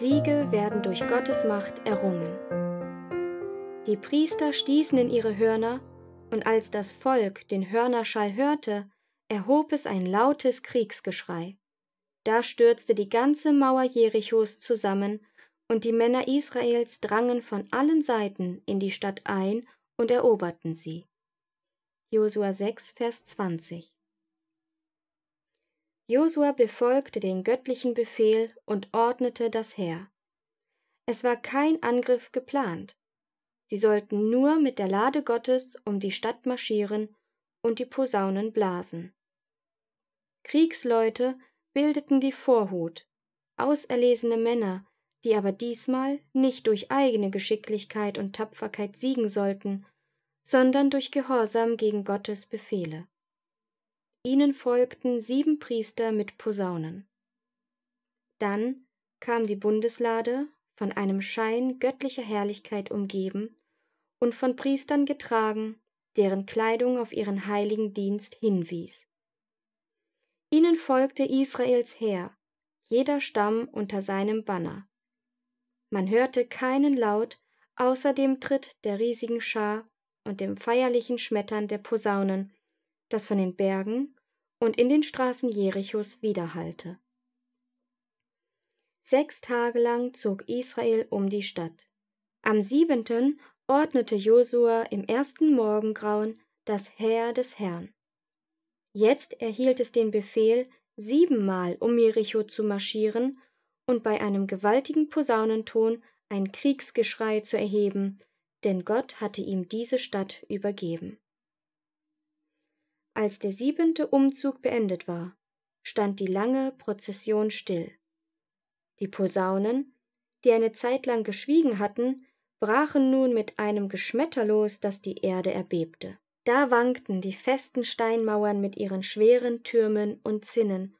Siege werden durch Gottes Macht errungen. Die Priester stießen in ihre Hörner, und als das Volk den Hörnerschall hörte, erhob es ein lautes Kriegsgeschrei. Da stürzte die ganze Mauer Jerichos zusammen, und die Männer Israels drangen von allen Seiten in die Stadt ein und eroberten sie. Josua 6, Vers 20 Josua befolgte den göttlichen Befehl und ordnete das Heer. Es war kein Angriff geplant. Sie sollten nur mit der Lade Gottes um die Stadt marschieren und die Posaunen blasen. Kriegsleute bildeten die Vorhut, auserlesene Männer, die aber diesmal nicht durch eigene Geschicklichkeit und Tapferkeit siegen sollten, sondern durch Gehorsam gegen Gottes Befehle. Ihnen folgten sieben Priester mit Posaunen. Dann kam die Bundeslade, von einem Schein göttlicher Herrlichkeit umgeben und von Priestern getragen, deren Kleidung auf ihren heiligen Dienst hinwies. Ihnen folgte Israels Heer, jeder Stamm unter seinem Banner. Man hörte keinen Laut außer dem Tritt der riesigen Schar und dem feierlichen Schmettern der Posaunen, das von den Bergen und in den Straßen Jerichos widerhallte. Sechs Tage lang zog Israel um die Stadt. Am siebenten ordnete Josua im ersten Morgengrauen das Heer des Herrn. Jetzt erhielt es den Befehl, siebenmal um Jericho zu marschieren und bei einem gewaltigen Posaunenton ein Kriegsgeschrei zu erheben, denn Gott hatte ihm diese Stadt übergeben. Als der siebente Umzug beendet war, stand die lange Prozession still. Die Posaunen, die eine Zeit lang geschwiegen hatten, brachen nun mit einem Geschmetter los, dass die Erde erbebte. Da wankten die festen Steinmauern mit ihren schweren Türmen und Zinnen,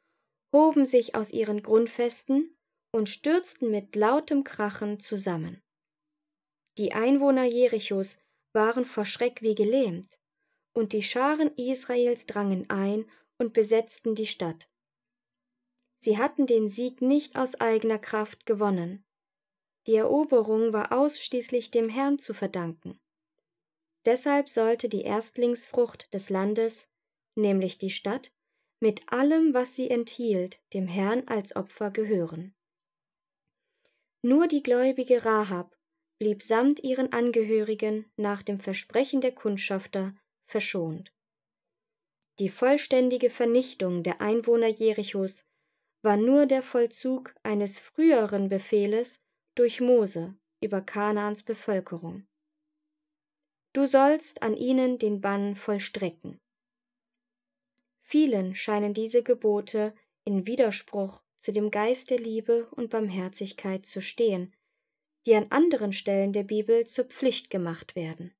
hoben sich aus ihren Grundfesten und stürzten mit lautem Krachen zusammen. Die Einwohner Jerichos waren vor Schreck wie gelähmt und die Scharen Israels drangen ein und besetzten die Stadt. Sie hatten den Sieg nicht aus eigener Kraft gewonnen. Die Eroberung war ausschließlich dem Herrn zu verdanken. Deshalb sollte die Erstlingsfrucht des Landes, nämlich die Stadt, mit allem, was sie enthielt, dem Herrn als Opfer gehören. Nur die gläubige Rahab blieb samt ihren Angehörigen nach dem Versprechen der Kundschafter verschont. Die vollständige Vernichtung der Einwohner Jerichos war nur der Vollzug eines früheren Befehles durch Mose über Kanaans Bevölkerung. Du sollst an ihnen den Bann vollstrecken. Vielen scheinen diese Gebote in Widerspruch zu dem Geist der Liebe und Barmherzigkeit zu stehen, die an anderen Stellen der Bibel zur Pflicht gemacht werden.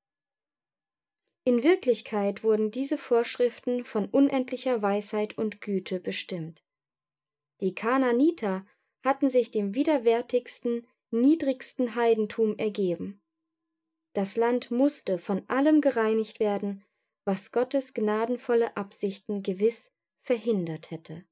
In Wirklichkeit wurden diese Vorschriften von unendlicher Weisheit und Güte bestimmt. Die Kananiter hatten sich dem widerwärtigsten, niedrigsten Heidentum ergeben. Das Land musste von allem gereinigt werden, was Gottes gnadenvolle Absichten gewiss verhindert hätte.